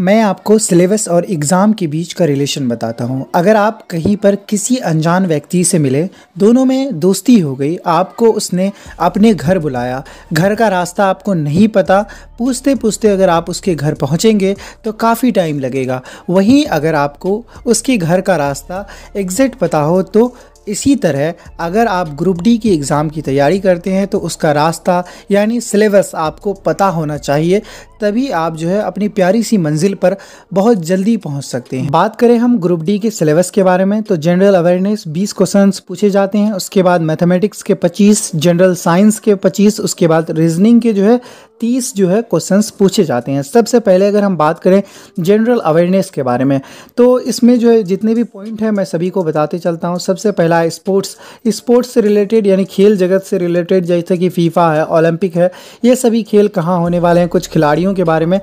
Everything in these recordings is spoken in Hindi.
मैं आपको सिलेबस और एग्ज़ाम के बीच का रिलेशन बताता हूँ अगर आप कहीं पर किसी अनजान व्यक्ति से मिले दोनों में दोस्ती हो गई आपको उसने अपने घर बुलाया घर का रास्ता आपको नहीं पता पूछते पूछते अगर आप उसके घर पहुँचेंगे तो काफ़ी टाइम लगेगा वहीं अगर आपको उसके घर का रास्ता एग्जैक्ट पता हो तो इसी तरह अगर आप ग्रुप डी की एग्ज़ाम की तैयारी करते हैं तो उसका रास्ता यानी सिलेबस आपको पता होना चाहिए तभी आप जो है अपनी प्यारी सी मंजिल पर बहुत जल्दी पहुंच सकते हैं बात करें हम ग्रुप डी के सिलेबस के बारे में तो जनरल अवेयरनेस 20 क्वेश्चंस पूछे जाते हैं उसके बाद मैथमेटिक्स के 25 जनरल साइंस के 25 उसके बाद रीजनिंग के जो है 30 जो है क्वेश्चंस पूछे जाते हैं सबसे पहले अगर हम बात करें जनरल अवेयरनेस के बारे में तो इसमें जो है जितने भी पॉइंट हैं मैं सभी को बताते चलता हूँ सबसे पहला स्पोर्ट्स स्पोर्ट्स से रिलेटेड यानी खेल जगत से रिलेटेड जैसे कि फीफा है ओलंपिक है ये सभी खेल कहाँ होने वाले हैं कुछ खिलाड़ियों कंपनियों के बारे में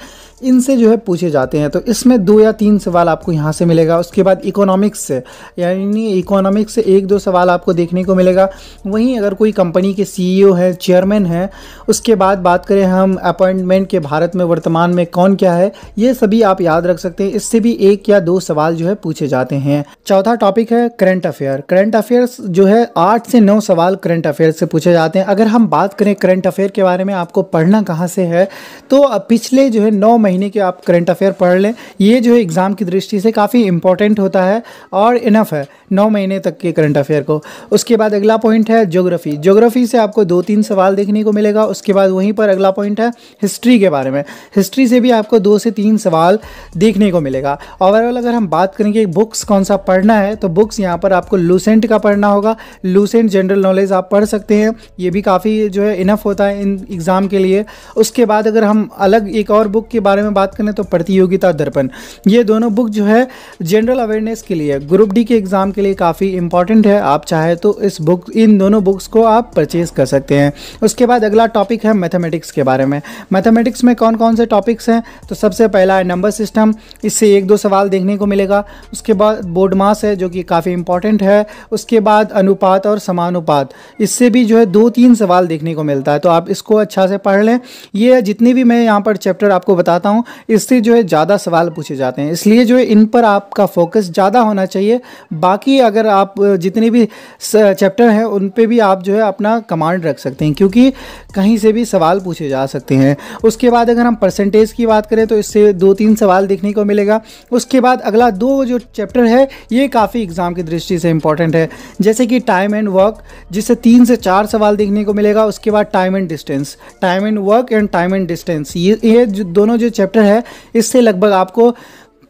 इनसे जो है पूछे जाते हैं तो इसमें दो या तीन सवाल आपको यहाँ से मिलेगा उसके बाद इकोनॉमिक्स से यानी इकोनॉमिक्स से एक दो सवाल आपको देखने को मिलेगा वहीं अगर कोई कंपनी के सी हैं चेयरमैन हैं उसके बाद बात करें हम अपॉइंटमेंट के भारत में वर्तमान में कौन क्या है ये सभी आप याद रख सकते हैं इससे भी एक या दो सवाल जो है पूछे जाते हैं चौथा टॉपिक है करंट अफेयर करंट अफेयर्स जो है आठ से नौ सवाल करंट अफेयर से पूछे जाते हैं अगर हम बात करें करंट अफेयर के बारे में आपको पढ़ना कहाँ से है तो पिछले जो है नौ महीने के आप करंट अफेयर पढ़ लें ये जो है एग्ज़ाम की दृष्टि से काफ़ी इंपॉर्टेंट होता है और इनफ है नौ महीने तक के करंट अफेयर को उसके बाद अगला पॉइंट है जोग्राफी जोग्राफी से आपको दो तीन सवाल देखने को मिलेगा उसके बाद वहीं पर अगला पॉइंट है हिस्ट्री के बारे में हिस्ट्री से भी आपको दो से तीन सवाल देखने को मिलेगा ओवरऑल अगर हम बात करेंगे बुक्स कौन सा पढ़ना है तो बुक्स यहाँ पर आपको लूसेंट का पढ़ना होगा लूसेंट जनरल नॉलेज आप पढ़ सकते हैं ये भी काफ़ी जो है इनफ होता है इन एग्ज़ाम के लिए उसके बाद अगर हम अलग अलग एक और बुक के बारे में बात करें तो प्रतियोगिता दर्पण ये दोनों बुक जो है जनरल अवेयरनेस के लिए ग्रुप डी के एग्ज़ाम के लिए काफ़ी इंपॉर्टेंट है आप चाहे तो इस बुक इन दोनों बुक्स को आप परचेज़ कर सकते हैं उसके बाद अगला टॉपिक है मैथमेटिक्स के बारे में मैथमेटिक्स में कौन कौन से टॉपिक्स हैं तो सबसे पहला है नंबर सिस्टम इससे एक दो सवाल देखने को मिलेगा उसके बाद बोर्ड मास है जो कि काफ़ी इंपॉर्टेंट है उसके बाद अनुपात और समानुपात इससे भी जो है दो तीन सवाल देखने को मिलता है तो आप इसको अच्छा से पढ़ लें ये जितनी भी मैं यहाँ पर पर चैप्टर आपको बताता हूँ इससे जो है ज़्यादा सवाल पूछे जाते हैं इसलिए जो है इन पर आपका फोकस ज़्यादा होना चाहिए बाकी अगर आप जितने भी चैप्टर हैं उन पर भी आप जो है अपना कमांड रख सकते हैं क्योंकि कहीं से भी सवाल पूछे जा सकते हैं उसके बाद अगर हम परसेंटेज की बात करें तो इससे दो तीन सवाल देखने को मिलेगा उसके बाद अगला दो जो चैप्टर है ये काफ़ी एग्ज़ाम की दृष्टि से इंपॉर्टेंट है जैसे कि टाइम एंड वर्क जिससे तीन से चार सवाल देखने को मिलेगा उसके बाद time and distance time and work and time and distance ये ये जो दोनों जो चैप्टर है इससे लगभग आपको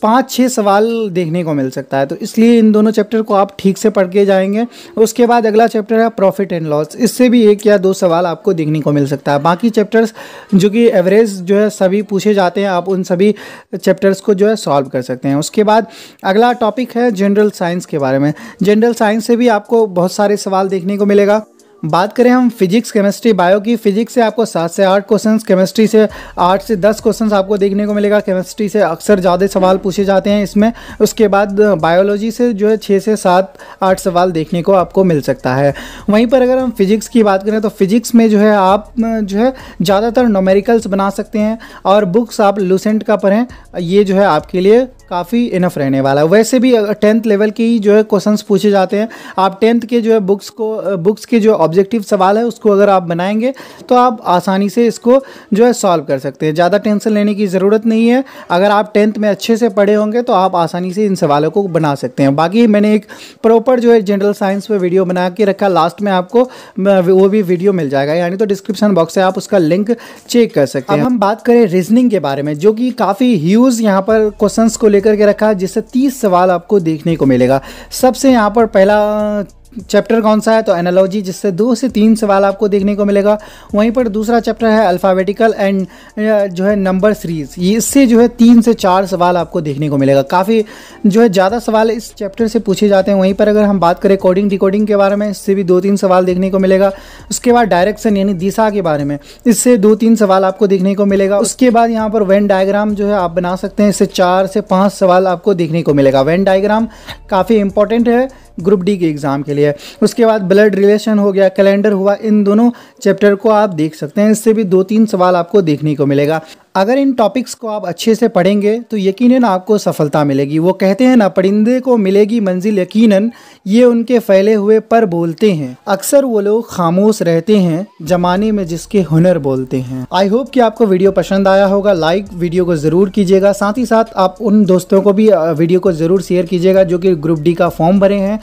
पाँच छः सवाल देखने को मिल सकता है तो इसलिए इन दोनों चैप्टर को आप ठीक से पढ़ के जाएंगे उसके बाद अगला चैप्टर है प्रॉफिट एंड लॉस इससे भी एक या दो सवाल आपको देखने को मिल सकता है बाकी चैप्टर्स जो कि एवरेज जो है सभी पूछे जाते हैं आप उन सभी चैप्टर्स को जो है सॉल्व कर सकते हैं उसके बाद अगला टॉपिक है जनरल साइंस के बारे में जनरल साइंस से भी आपको बहुत सारे सवाल देखने को मिलेगा बात करें हम फिजिक्स केमिस्ट्री बायो की फिजिक्स से आपको सात से आठ क्वेश्चन केमिस्ट्री से आठ से दस क्वेश्चन आपको देखने को मिलेगा केमिस्ट्री से अक्सर ज़्यादा सवाल पूछे जाते हैं इसमें उसके बाद बायोलॉजी uh, से जो है छः से सात आठ सवाल देखने को आपको मिल सकता है वहीं पर अगर हम फिजिक्स की बात करें तो फिजिक्स में जो है आप uh, जो है ज़्यादातर नोमेरिकल्स बना सकते हैं और बुक्स आप लूसेंट का पढ़ें ये जो है आपके लिए काफ़ी इनफ रहने वाला है वैसे भी टेंथ लेवल के ही जो है क्वेश्चंस पूछे जाते हैं आप टेंथ के जो है बुक्स को बुक्स के जो ऑब्जेक्टिव सवाल है उसको अगर आप बनाएंगे तो आप आसानी से इसको जो है सॉल्व कर सकते हैं ज़्यादा टेंशन लेने की ज़रूरत नहीं है अगर आप टेंथ में अच्छे से पढ़े होंगे तो आप आसानी से इन सवालों को बना सकते हैं बाकी मैंने एक प्रॉपर जो है जनरल साइंस पर वीडियो बना के रखा लास्ट में आपको वो भी वीडियो मिल जाएगा यानी तो डिस्क्रिप्शन बॉक्स से आप उसका लिंक चेक कर सकते हैं हम बात करें रीजनिंग के बारे में जो कि काफ़ी ह्यूज़ यहाँ पर क्वेश्चन को लेकर लेकर के रखा है जिससे तीस सवाल आपको देखने को मिलेगा सबसे यहाँ पर पहला चैप्टर कौन सा है तो एनालॉजी जिससे दो से तीन सवाल आपको देखने को मिलेगा वहीं पर दूसरा चैप्टर है अल्फ़ाबेटिकल एंड uh, जो है नंबर सीरीज़ ये इससे जो है तीन से चार सवाल आपको देखने को मिलेगा काफ़ी जो है ज़्यादा सवाल इस चैप्टर से पूछे जाते हैं वहीं पर अगर हम बात करें कोडिंग डिकोडिंग के बारे में इससे भी दो तीन सवाल देखने को मिलेगा उसके बाद डायरेक्शन यानी दिशा के बारे में इससे दो तीन सवाल आपको देखने को मिलेगा उसके बाद यहाँ पर वेन डायग्राम जो है आप बना सकते हैं इससे चार से पाँच सवाल आपको देखने को मिलेगा वेन डायग्राम काफ़ी इंपॉर्टेंट है ग्रुप डी के एग्ज़ाम के लिए है उसके बाद ब्लड रिलेशन हो गया कैलेंडर हुआ इन दोनों चैप्टर को आप देख सकते हैं इससे भी दो तीन सवाल आपको देखने को मिलेगा अगर इन टॉपिक्स को आप अच्छे से पढ़ेंगे तो यकीनन आपको सफलता मिलेगी वो कहते हैं ना परिंदे को मिलेगी मंजिल यकीनन ये उनके फैले हुए पर बोलते हैं अक्सर वो लोग खामोश रहते हैं जमाने में जिसके हुनर बोलते हैं आई होप कि आपको वीडियो पसंद आया होगा लाइक वीडियो को ज़रूर कीजिएगा साथ ही साथ आप उन दोस्तों को भी वीडियो को ज़रूर शेयर कीजिएगा जो कि ग्रुप डी का फॉर्म भरे हैं